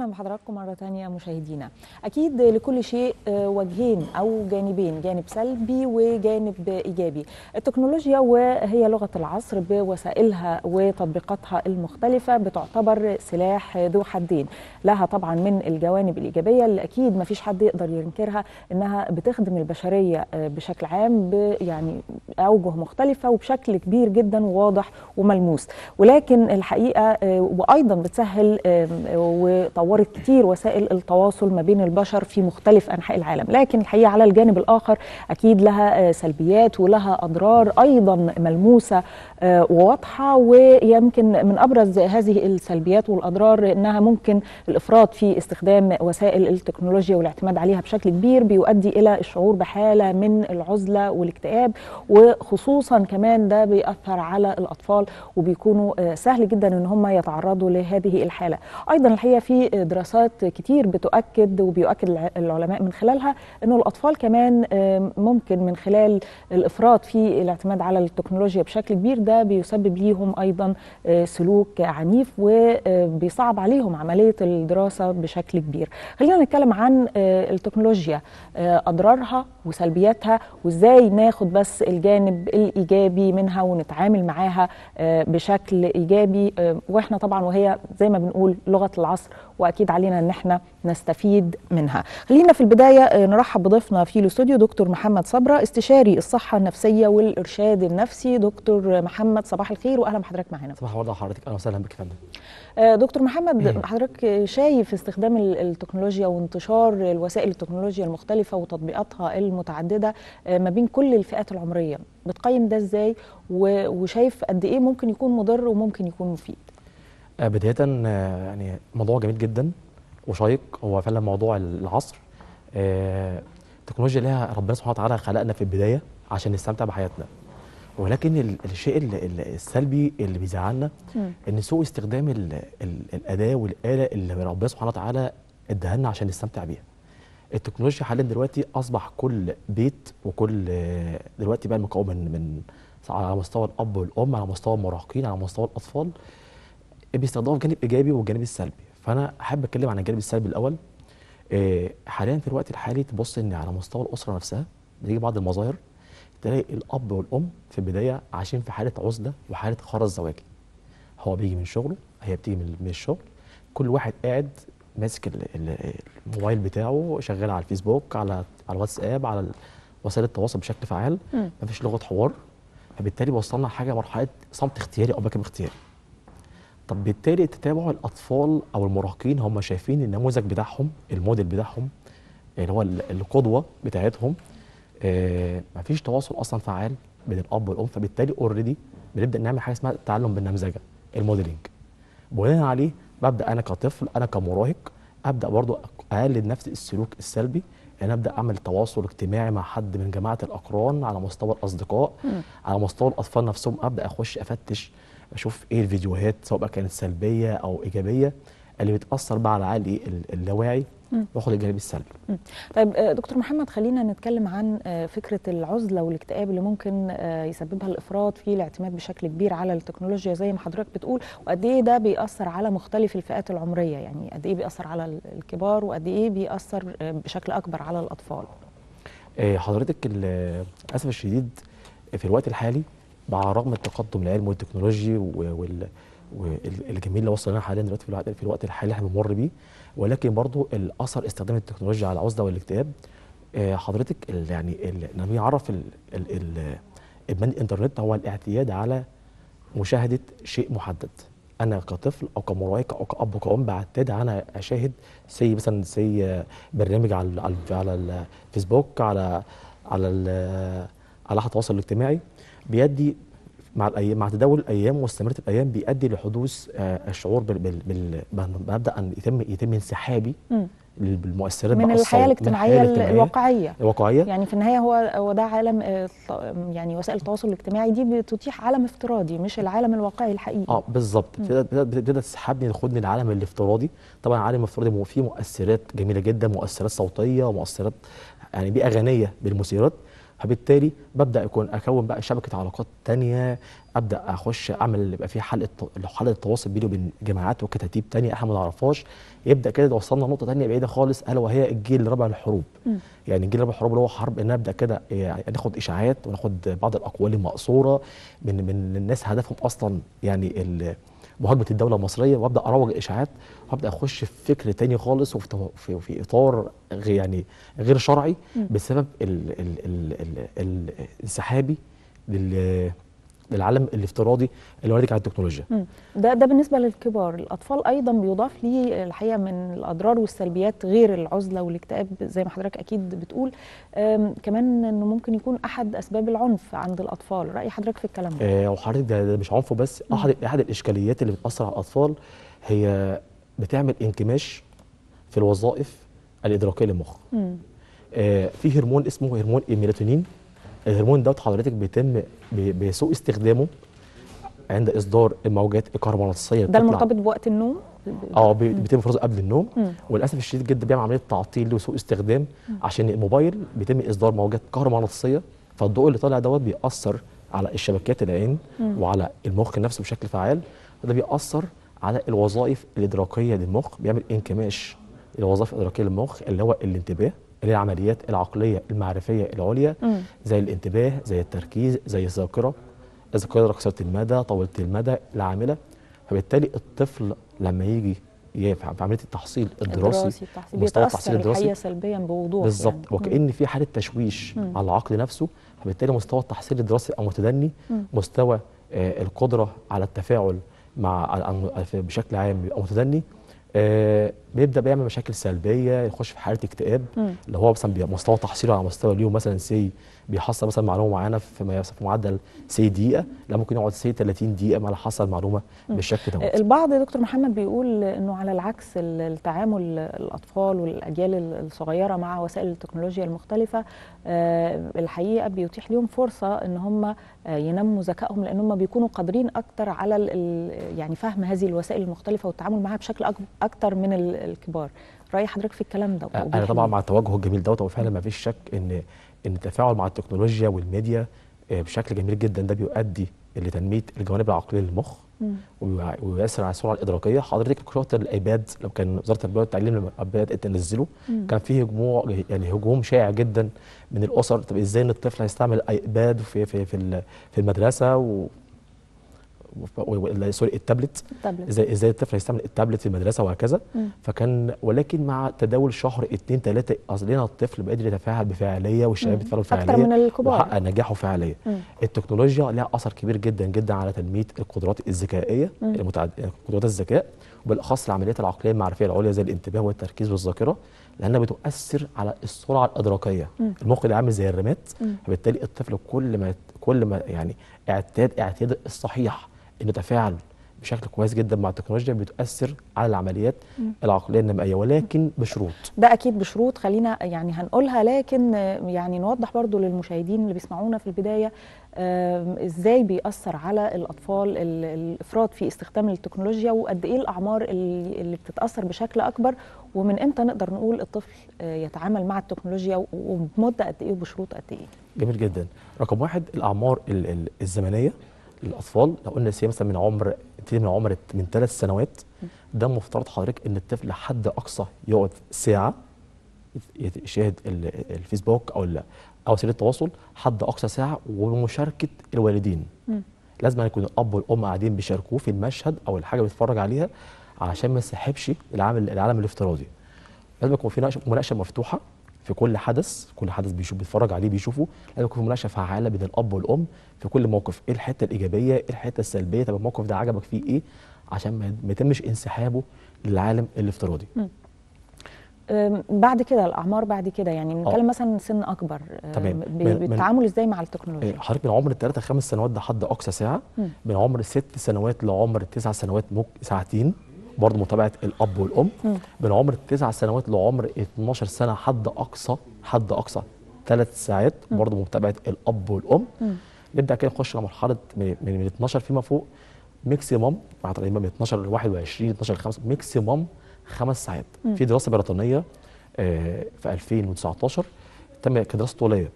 اهلا بحضراتكم مره ثانيه مشاهدينا اكيد لكل شيء آه، وجهين او جانبين جانب سلبي وجانب ايجابي التكنولوجيا وهي لغه العصر بوسائلها وتطبيقاتها المختلفه بتعتبر سلاح ذو حدين لها طبعا من الجوانب الايجابيه اللي اكيد ما فيش حد يقدر ينكرها انها بتخدم البشريه آه، بشكل عام يعني اوجه مختلفه وبشكل كبير جدا وواضح وملموس ولكن الحقيقه آه، وايضا بتسهل و طورت كتير وسائل التواصل ما بين البشر في مختلف أنحاء العالم لكن الحقيقة على الجانب الآخر أكيد لها آه، سلبيات ولها أضرار أيضا ملموسة آه، وواضحة ويمكن من أبرز هذه السلبيات والأضرار أنها ممكن الإفراط في استخدام وسائل التكنولوجيا والاعتماد عليها بشكل كبير بيؤدي إلى الشعور بحالة من العزلة والاكتئاب وخصوصا كمان ده بيأثر على الأطفال وبيكونوا آه، سهل جدا ان هم يتعرضوا لهذه الحاله ايضا الحقيقه في دراسات كتير بتؤكد وبيؤكد العلماء من خلالها انه الاطفال كمان ممكن من خلال الافراط في الاعتماد على التكنولوجيا بشكل كبير ده بيسبب ليهم ايضا آه، سلوك عنيف وبيصعب آه، عليهم عمليه الدراسه بشكل كبير خلينا نتكلم عن آه، التكنولوجيا اضرارها وسلبياتها وازاي ناخد بس الجانب الايجابي منها ونتعامل معاها بشكل ايجابي واحنا طبعا وهي زي ما بنقول لغه العصر واكيد علينا ان احنا نستفيد منها خلينا في البدايه آه، نرحب بضيفنا في الاستوديو دكتور محمد صبره استشاري الصحه النفسيه والارشاد النفسي دكتور محمد صباح الخير واهلا بحضرتك معانا صباح الورد حضرتك اهلا وسهلا بك يا فندم آه، دكتور محمد حضرتك شايف استخدام التكنولوجيا وانتشار الوسائل التكنولوجيا المختلفه وتطبيقاتها المتعدده آه، ما بين كل الفئات العمريه بتقيم ده ازاي وشايف قد ايه ممكن يكون مضر وممكن يكون مفيد آه، بدايه آه، يعني موضوع جميل جدا وشيق هو فعلا موضوع العصر التكنولوجيا آه، لها ربنا سبحانه وتعالى خلقنا في البدايه عشان نستمتع بحياتنا ولكن الشيء السلبي اللي بيزعلنا ان سوء استخدام الاداه والاله اللي ربنا سبحانه وتعالى اداها لنا عشان نستمتع بيها التكنولوجيا حاليا دلوقتي اصبح كل بيت وكل دلوقتي بقى مكون من على مستوى الاب والام على مستوى المراهقين على مستوى الاطفال بيستخدموا الجانب الايجابي والجانب السلبي فانا حابب اتكلم عن الجانب السلبي الاول آه، حاليا في الوقت الحالي تبص ان على مستوى الاسره نفسها بيجي بعض المظاهر تلاقي الاب والام في البدايه عايشين في حاله عزله وحاله خرز زواجي هو بيجي من شغله هي بتيجي من الشغل كل واحد قاعد ماسك الموبايل بتاعه شغال على الفيسبوك على على الواتساب على وسائل التواصل بشكل فعال مفيش لغه حوار فبالتالي وصلنا لحاجه مرحله صمت اختياري او بكم اختياري طب بالتالي تتابع الاطفال او المراهقين هم شايفين النموذج بتاعهم الموديل بتاعهم اللي هو القدوه بتاعتهم ما آه، مفيش تواصل اصلا فعال بين الاب والام فبالتالي اوريدي بنبدا نعمل حاجه اسمها التعلم بالنمذجه الموديلنج بناء عليه ببدا انا كطفل انا كمراهق ابدا برضو اقلد نفس السلوك السلبي انا يعني ابدا اعمل تواصل اجتماعي مع حد من جماعه الاقران على مستوى الاصدقاء على مستوى الاطفال نفسهم ابدا اخش افتش اشوف ايه الفيديوهات سواء كانت سلبيه او ايجابيه اللي بتاثر بقى على عقلي اللاواعي واخد الجانب السلبي. طيب آه، دكتور محمد خلينا نتكلم عن آه، فكره العزله والاكتئاب اللي ممكن آه، يسببها الافراط في الاعتماد بشكل كبير على التكنولوجيا زي ما حضرتك بتقول وقد ايه ده بيأثر على مختلف الفئات العمريه يعني قد ايه بيأثر على الكبار وقد ايه بيأثر بشكل اكبر على الاطفال. حضرتك للاسف الشديد في الوقت الحالي مع رغم التقدم العلمي والتكنولوجي وال والجميل اللي وصلنا حاليا دلوقتي في الوقت في الوقت الحالي اللي احنا بنمر بيه ولكن برضو الاثر استخدام التكنولوجيا على العزله والاكتئاب آه، حضرتك يعني لما يعرف ادمان الانترنت هو الاعتياد على مشاهده شيء محدد انا كطفل او كمراهق او كاب وكأم بعتاد انا اشاهد سي مثلا سي برنامج على على الفيسبوك على على على التواصل الاجتماعي بيدي مع الايام مع تداول الايام واستمرت الايام بيؤدي لحدوث آه، الشعور بمبدا ان يتم يتم انسحابي بالمؤثرات من الحياه الاجتماعيه الواقعيه الواقعيه يعني في النهايه هو هو ده عالم آه، يعني وسائل التواصل الاجتماعي دي بتتيح عالم افتراضي مش العالم الواقعي الحقيقي اه بالظبط بتبدا تسحبني تاخدني العالم الافتراضي طبعا العالم الافتراضي فيه مؤثرات جميله جدا مؤثرات صوتيه ومؤثرات يعني بيئه غنيه بالمثيرات فبالتالي ببدا يكون اكون بقى شبكه علاقات تانية ابدا اخش اعمل اللي يبقى فيه حلقه حلقه تواصل بيني وبين جماعات وكتاتيب تانية احنا ما نعرفهاش يبدا كده وصلنا لنقطه تانية بعيده خالص الا وهي الجيل الرابع الحروب يعني الجيل الرابع الحروب اللي هو حرب ان ابدا كده يعني ناخد اشاعات وناخد بعض الاقوال المقصوره من من الناس هدفهم اصلا يعني مهاجمة الدوله المصريه وابدا اروج اشاعات وابدا اخش في فكر تاني خالص وفي في, في اطار يعني غير شرعي بسبب الانسحابي لل العالم الافتراضي اللي هو على التكنولوجيا ده ده بالنسبه للكبار الاطفال ايضا بيضاف ليه الحقيقه من الاضرار والسلبيات غير العزله والاكتئاب زي ما حضرتك اكيد بتقول كمان انه ممكن يكون احد اسباب العنف عند الاطفال راي حضرتك في الكلام ده آه، وحضرتك ده, ده مش عنف بس احد احد الاشكاليات اللي بتاثر على الاطفال هي بتعمل انكماش في الوظائف الادراكيه للمخ آه في هرمون اسمه هرمون الميلاتونين الهرمون دوت حضرتك بيتم بسوء استخدامه عند اصدار الموجات الكهرومغناطيسيه ده المرتبط بوقت النوم اه بيتم فرزه قبل النوم مم. وللاسف الشديد جدا بيعمل عمليه تعطيل وسوء استخدام مم. عشان الموبايل بيتم اصدار موجات كهرومغناطيسيه فالضوء اللي طالع دوت بيأثر على الشبكات العين مم. وعلى المخ نفسه بشكل فعال وده بيأثر على الوظائف الادراكيه للمخ بيعمل انكماش الوظائف الادراكيه للمخ اللي هو الانتباه العمليات العقليه المعرفيه العليا م. زي الانتباه زي التركيز زي الذاكره الذاكره قصيره المدى طويله المدى العامله فبالتالي الطفل لما يجي في عمليه التحصيل الدراسي, الدراسي مستوى التحصيل الدراسي سلبيا بوضوح بالظبط يعني. وكان في حاله تشويش م. على العقل نفسه فبالتالي مستوى التحصيل الدراسي او متدني م. مستوى آه القدره على التفاعل مع بشكل عام او متدني آه بيبدا بيعمل مشاكل سلبيه يخش في حاله اكتئاب اللي هو مثلا مستوى تحصيله على مستوى اليوم مثلا سي بيحصل مثلا معلومه معينه في معدل سي دقيقه لا ممكن يقعد سي 30 دقيقه ما حصل معلومه بالشكل ده البعض يا دكتور محمد بيقول انه على العكس التعامل الاطفال والاجيال الصغيره مع وسائل التكنولوجيا المختلفه آه، الحقيقه بيتيح لهم فرصه ان هم آه، ينموا ذكائهم لان هم بيكونوا قادرين اكتر على يعني فهم هذه الوسائل المختلفه والتعامل معها بشكل اكتر من الكبار راي حضرتك في الكلام ده انا طبعا مع التوجه الجميل دوت وفعلا ما فيش شك ان ان التفاعل مع التكنولوجيا والميديا آه، بشكل جميل جدا ده بيؤدي لتنميه الجوانب العقليه للمخ ويؤثر على السرعه الادراكيه حضرتك شاطر الايباد لو كان وزاره التربيه والتعليم لما بدات تنزله كان فيه هجوم يعني هجوم شائع جدا من الاسر طب ازاي ان الطفل هيستعمل ايباد في في في, في المدرسه سوري التابلت ازاي ازاي الطفل هيستعمل التابلت في المدرسه وهكذا فكان ولكن مع تداول شهر اثنين ثلاثه اصلنا الطفل بقدر يتفاعل بفاعليه والشباب بيتفاعلوا بفاعليه اكثر من الكبار وحقق نجاحه مم. التكنولوجيا لها اثر كبير جدا جدا على تنميه القدرات الذكائيه المتعد... قدرات الذكاء وبالاخص العمليات العقليه المعرفيه العليا زي الانتباه والتركيز والذاكره لانها بتؤثر على السرعه الادراكيه مم. المخ ده عامل زي الرمات فبالتالي الطفل كل ما كل ما يعني اعتاد اعتاد الصحيح نتفاعل بشكل كويس جدا مع التكنولوجيا بتؤثر على العمليات العقليه النمائيه ولكن بشروط ده اكيد بشروط خلينا يعني هنقولها لكن يعني نوضح برضو للمشاهدين اللي بيسمعونا في البدايه ازاي بيأثر على الاطفال الافراط في استخدام التكنولوجيا وقد ايه الاعمار اللي بتتأثر بشكل اكبر ومن امتى نقدر نقول الطفل آه، يتعامل مع التكنولوجيا وبمده قد ايه وبشروط قد ايه جميل جدا رقم واحد الاعمار الزمنيه للاطفال لو قلنا سي مثلا من عمر من عمر من ثلاث سنوات ده مفترض حضرتك ان الطفل لحد اقصى يقعد ساعه يشاهد الفيسبوك او او وسيله التواصل حد اقصى ساعه ومشاركه الوالدين م. لازم يكون الاب والام قاعدين بيشاركوه في المشهد او الحاجه اللي بيتفرج عليها عشان ما يسحبش العالم العالم الافتراضي لازم يكون في مناقشه مفتوحه في كل حدث كل حدث بيشوف بيتفرج عليه بيشوفه لازم يكون في مناقشه فعاله بين الاب والام في كل موقف ايه الحته الايجابيه ايه الحته السلبيه طب الموقف ده عجبك فيه ايه عشان ما يتمش انسحابه للعالم الافتراضي بعد كده الاعمار بعد كده يعني آه. بنتكلم مثلا سن اكبر تمام بالتعامل ازاي مع التكنولوجيا آه، حضرتك من عمر الثلاثه خمس سنوات ده حد اقصى ساعه من عمر الست سنوات لعمر التسع سنوات ممكن ساعتين برضه متابعه الاب والام م. من عمر تسع سنوات لعمر 12 سنه حد اقصى حد اقصى ثلاث ساعات برضه متابعه الاب والام م. نبدا كده نخش على مرحله من, من 12 فيما فوق ميكسيمم تقريبا من 12 ل 21 12 ل 5 ماكسيموم خمس ساعات م. في دراسه بريطانيه آه في 2019 تم كدراسه طوليه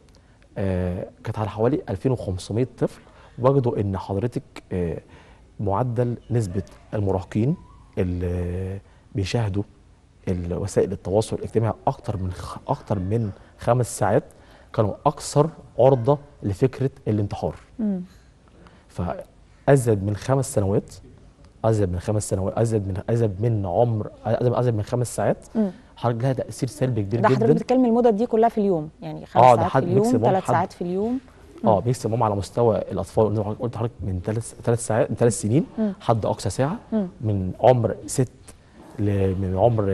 آه كانت على حوالي 2500 طفل وجدوا ان حضرتك آه معدل نسبه المراهقين اللي بيشاهدوا وسائل التواصل الاجتماعي اكتر من اكتر من خمس ساعات كانوا اكثر عرضه لفكره الانتحار. فازيد من خمس سنوات ازيد من خمس سنوات ازيد من ازيد من عمر ازيد من خمس ساعات حضرتك لها تاثير سلبي كبير جدا ده حضرتك بتتكلم المدة دي كلها في اليوم يعني خمس آه ساعات في اليوم ثلاث ساعات في اليوم اه بيكسب على مستوى الاطفال قلت لحضرتك من ثلاث ثلاث ساعات من ثلاث سنين حد اقصى ساعه من عمر ست ل من عمر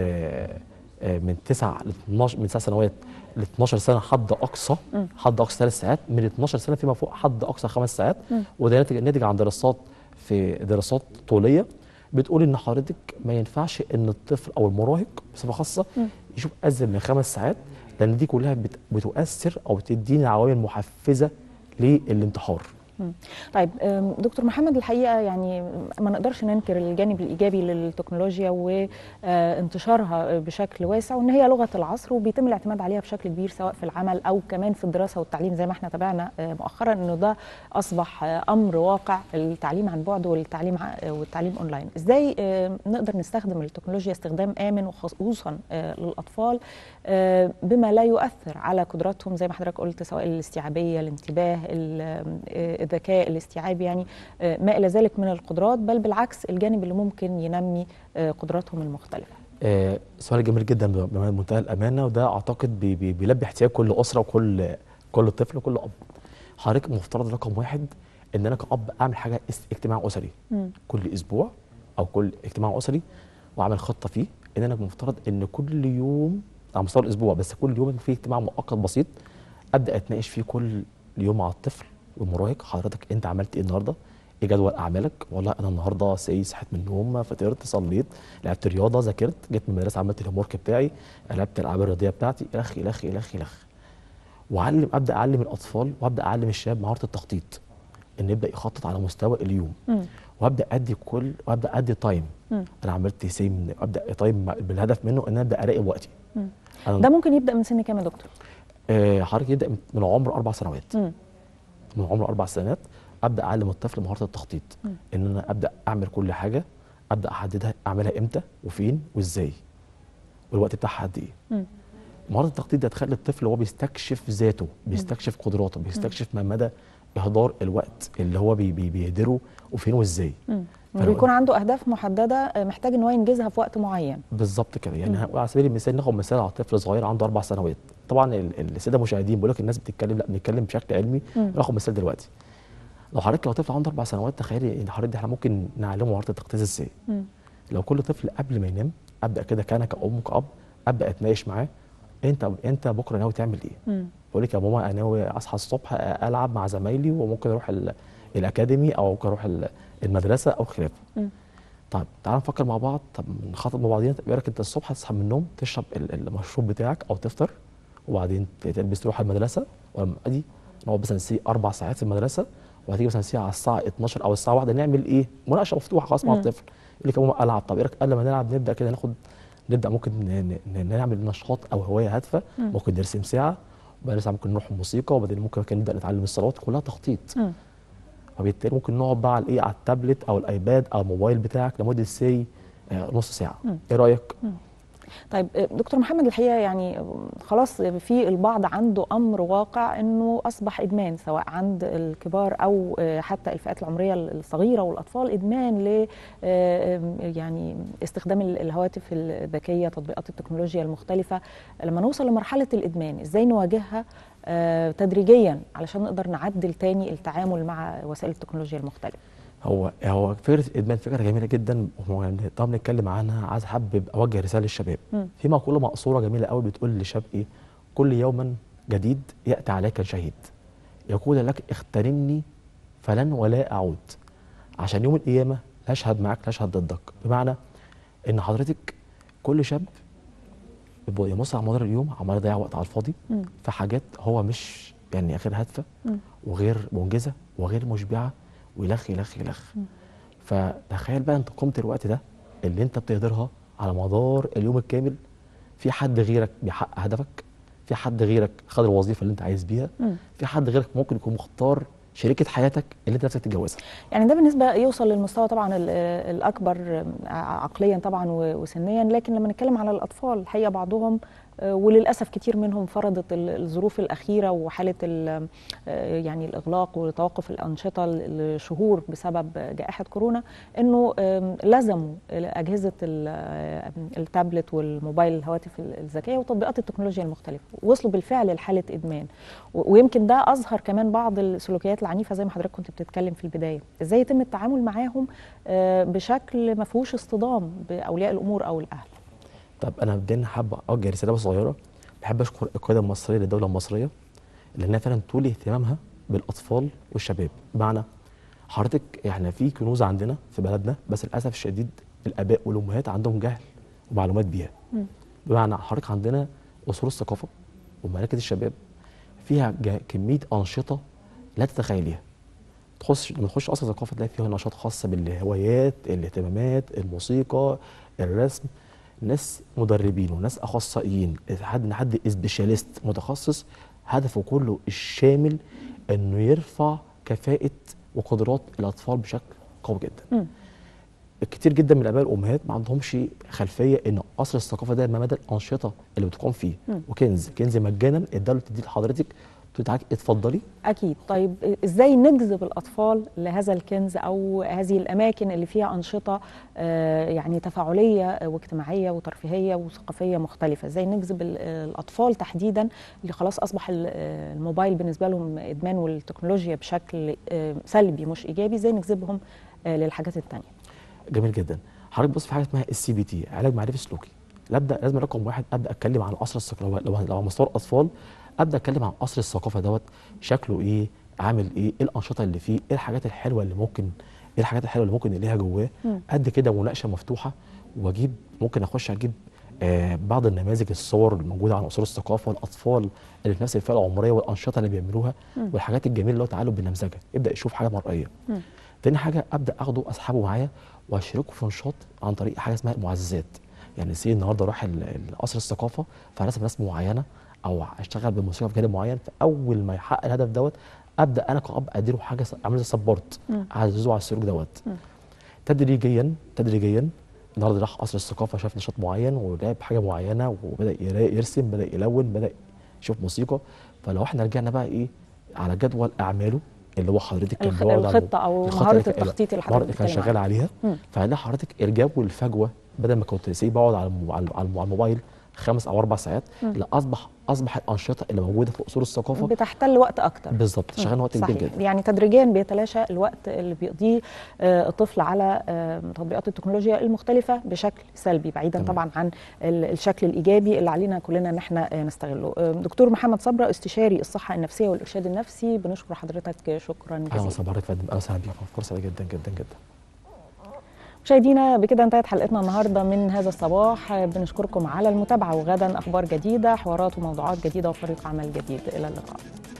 آه، من 9 ل 12 من 9 سنوات ل 12 سنه حد اقصى حد اقصى ثلاث ساعات من 12 سنه فيما فوق حد اقصى خمس ساعات وده ناتج ناتج عن دراسات في دراسات طوليه بتقول ان حضرتك ما ينفعش ان الطفل او المراهق بصفه خاصه يشوف ازيد من خمس ساعات لان دي كلها بتؤثر او بتديني عوامل محفزه للانتحار طيب دكتور محمد الحقيقه يعني ما نقدرش ننكر الجانب الايجابي للتكنولوجيا وانتشارها آه، بشكل واسع وان هي لغه العصر وبيتم الاعتماد عليها بشكل كبير سواء في العمل او كمان في الدراسه والتعليم زي ما احنا تابعنا آه، مؤخرا انه ده اصبح آه، امر واقع التعليم عن بعد والتعليم والتعليم اونلاين ازاي نقدر نستخدم التكنولوجيا استخدام امن وخصوصا للاطفال بما لا يؤثر على قدراتهم زي ما حضرتك قلت سواء الاستيعابيه الانتباه الذكاء الاستيعاب يعني آه، ما إلى ذلك من القدرات بل بالعكس الجانب اللي ممكن ينمي آه، قدراتهم المختلفة آه، سؤال جميل جدا بمنتهى الأمانة وده أعتقد بيلبي احتياج كل أسرة وكل كل طفل وكل أب حضرتك مفترض رقم واحد ان انا كاب اعمل حاجه اجتماع اسري م. كل اسبوع او كل اجتماع اسري واعمل خطه فيه ان انا مفترض ان كل يوم على مستوى الاسبوع بس كل يوم في اجتماع مؤقت بسيط ابدا اتناقش فيه كل يوم مع الطفل والمراهق حضرتك انت عملت ايه النهارده ايه جدول اعمالك والله انا النهارده سي صحيت من النوم فطرت صليت لعبت رياضه ذاكرت جيت من المدرسه عملت ورك بتاعي لعبت الالعاب الرياضيه بتاعتي الخ الخ الخ الخ وعلم ابدا اعلم الاطفال وابدا اعلم الشباب مهاره التخطيط ان يبدا يخطط على مستوى اليوم وابدا ادي كل وابدا ادي تايم انا عملت سيم ابدا تايم بالهدف منه ان ابدا اراقب وقتي ده ممكن يبدا من سن كام يا دكتور؟ آه حضرتك يبدا من عمر اربع سنوات من عمر اربع سنوات ابدا اعلم الطفل مهاره التخطيط ان انا ابدا اعمل كل حاجه ابدا احددها اعملها امتى وفين وازاي والوقت بتاعها قد ايه مهاره التخطيط ده تخلي الطفل وهو بيستكشف ذاته بيستكشف قدراته بيستكشف ما مدى اهدار الوقت اللي هو بي بي بيهدره وفين وازاي بيكون عنده اهداف محدده آه، محتاج ان هو ينجزها في وقت معين بالظبط كده يعني على سبيل المثال ناخد مثال على طفل صغير عنده اربع سنوات طبعا الساده المشاهدين بيقول لك الناس بتتكلم لا بنتكلم بشكل علمي رقم مثال دلوقتي لو حضرتك لو طفل عنده اربع سنوات تخيلي ان حضرتك احنا ممكن نعلمه مهاره التخطيط ازاي لو كل طفل قبل ما ينام ابدا كده كان كأم كأب ابدا اتناقش معاه انت انت بكره ناوي تعمل ايه؟ بقول لك يا ماما انا ناوي اصحى الصبح العب مع زمايلي وممكن اروح الاكاديمي او ممكن اروح المدرسه او خلافه. طيب تعال نفكر مع بعض طب نخاطب مع بعضينا طب لك انت الصبح تصحى من النوم تشرب المشروب بتاعك او تفطر وبعدين تلبس تروح المدرسه ولما ادي نقعد مثلا سي اربع ساعات في المدرسه وهتيجي مثلا سي على الساعه 12 او الساعه 1 نعمل ايه؟ مناقشه مفتوحه خلاص مع الطفل يقول لك يا ماما العب طب ايه قبل ما نلعب نبدا كده ناخد نبدا ممكن نعمل نشاط او هوايه هادفه ممكن نرسم ساعه وبعد ساعه ممكن نروح الموسيقى وبعدين ممكن نبدا نتعلم الصلوات كلها تخطيط فبالتالي ممكن نقعد بقى على الايه على التابلت او الايباد او الموبايل بتاعك لمده سي آه، نص ساعه ايه رايك؟ طيب آه، دكتور محمد الحقيقه يعني خلاص في البعض عنده امر واقع انه اصبح ادمان سواء عند الكبار او آه، حتى الفئات العمريه الصغيره والاطفال ادمان ل آه، يعني استخدام الهواتف الذكيه تطبيقات التكنولوجيا المختلفه لما نوصل لمرحله الادمان ازاي نواجهها تدريجيا علشان نقدر نعدل تاني التعامل مع وسائل التكنولوجيا المختلفه هو هو فكره ادمان فكره جميله جدا طب نتكلم عنها عايز حابب اوجه رساله للشباب في مقوله مقصوره جميله قوي بتقول للشاب ايه كل يوم جديد ياتي عليك شهيد يقول لك اغتنمني فلن ولا اعود عشان يوم القيامه لا اشهد معاك لا اشهد ضدك بمعنى ان حضرتك كل شاب يبص على مدار اليوم عمال يضيع وقت على الفاضي في حاجات هو مش يعني غير هادفه وغير منجزه وغير مشبعه ويلخ يلخ يلخ فتخيل بقى انت قمت الوقت ده اللي انت بتهدرها على مدار اليوم الكامل في حد غيرك بيحقق هدفك في حد غيرك خد الوظيفه اللي انت عايز بيها في حد غيرك ممكن يكون مختار شريكه حياتك اللي انت نفسك تتجوزها يعني ده بالنسبه يوصل للمستوى طبعا الاكبر آه، عقليا طبعا وسنيا لكن لما نتكلم على الاطفال الحقيقه بعضهم آه، وللاسف كتير منهم فرضت الظروف الاخيره وحاله آه، يعني الاغلاق وتوقف الانشطه لشهور بسبب جائحه كورونا انه لزموا اجهزه التابلت والموبايل الهواتف الذكيه وتطبيقات التكنولوجيا المختلفه وصلوا بالفعل لحاله ادمان ويمكن ده اظهر كمان بعض السلوكيات العنيفه زي ما حضرتك كنت بتتكلم في البدايه ازاي يتم التعامل معاهم آه، بشكل ما فيهوش اصطدام باولياء الامور او الاهل طب انا بدنا حابه اوجه رساله صغيره بحب اشكر القياده المصريه للدوله المصريه لانها فعلا طول اهتمامها بالاطفال والشباب بمعنى حضرتك احنا يعني في كنوز عندنا في بلدنا بس للاسف الشديد الاباء والامهات عندهم جهل ومعلومات بيها بمعنى حضرتك عندنا قصور الثقافه ومراكز الشباب فيها كميه انشطه لا تتخيليها تخش لما تخش اصلا ثقافه تلاقي فيها نشاط خاص بالهوايات الاهتمامات الموسيقى الرسم ناس مدربين وناس اخصائيين حد حد سبيشاليست متخصص هدفه كله الشامل انه يرفع كفاءه وقدرات الاطفال بشكل قوي جدا كتير جدا من الاباء والامهات ما عندهمش خلفيه ان اصل الثقافه ده ما مدى الانشطه اللي بتقام فيه وكنز كنز مجانا الدوله تدي لحضرتك بتاعك اتفضلي اكيد طيب ازاي نجذب الاطفال لهذا الكنز او هذه الاماكن اللي فيها انشطه آه، يعني تفاعليه واجتماعيه وترفيهيه وثقافيه مختلفه ازاي نجذب الاطفال تحديدا اللي خلاص اصبح آه، الموبايل بالنسبه لهم ادمان والتكنولوجيا بشكل آه، سلبي مش ايجابي ازاي نجذبهم للحاجات الثانيه جميل جدا حضرتك بص في حاجه اسمها السي بي تي علاج معرفي سلوكي ابدا لازم رقم واحد ابدا اتكلم عن الاسره الصغيره لو لو على مستوى الاطفال ابدا اتكلم عن قصر الثقافه دوت شكله ايه عامل ايه ايه الانشطه اللي فيه ايه الحاجات الحلوه اللي ممكن ايه الحاجات الحلوه اللي ممكن نلاقيها جواه قد كده مناقشه مفتوحه واجيب ممكن اخش اجيب آه بعض النماذج الصور الموجوده عن قصور الثقافه والاطفال اللي في نفس الفئه العمريه والانشطه اللي بيعملوها م. والحاجات الجميله اللي هو تعالوا بالنمذجه ابدا يشوف حاجه مرئيه ثاني حاجه ابدا اخده اسحبه معايا واشركه في نشاط عن طريق حاجه اسمها المعززات يعني سي النهارده راح قصر الثقافه فرسم رسمه معينه او اشتغل في جانب معين فاول ما يحقق الهدف دوت ابدا انا كاب اديله حاجه اعمل له سبورت اعززه على السلوك دوت تدريجيا تدريجيا النهارده راح قصر الثقافه شاف نشاط معين ولعب حاجه معينه وبدا يرسم بدا يلون بدا يشوف موسيقى فلو احنا رجعنا بقى ايه على جدول اعماله اللي هو حضرتك كان الخطه او مهاره التخطيط اللي حضرتك كان شغال عليها فهنا حضرتك الجو الفجوه بدل ما كنت سيب بقعد على الموبايل خمس او اربع ساعات لا اصبح اصبح الانشطه اللي موجوده في قصور الثقافه بتحتل وقت اكتر بالظبط شغال وقت كبير جدا يعني تدريجيا بيتلاشى الوقت اللي بيقضيه آه، الطفل على آه، تطبيقات التكنولوجيا المختلفه بشكل سلبي بعيدا طبعا عن الشكل الايجابي اللي علينا كلنا ان احنا آه، نستغله دكتور محمد صبره استشاري الصحه النفسيه والارشاد النفسي بنشكر حضرتك شكرا جزيلا اهلا وسهلا بحضرتك فندم اهلا وسهلا بيك فرصه جدا جدا جدا مشاهدينا بكده انتهت حلقتنا النهارده من هذا الصباح بنشكركم على المتابعه وغدا اخبار جديده حوارات وموضوعات جديده وفريق عمل جديد الى اللقاء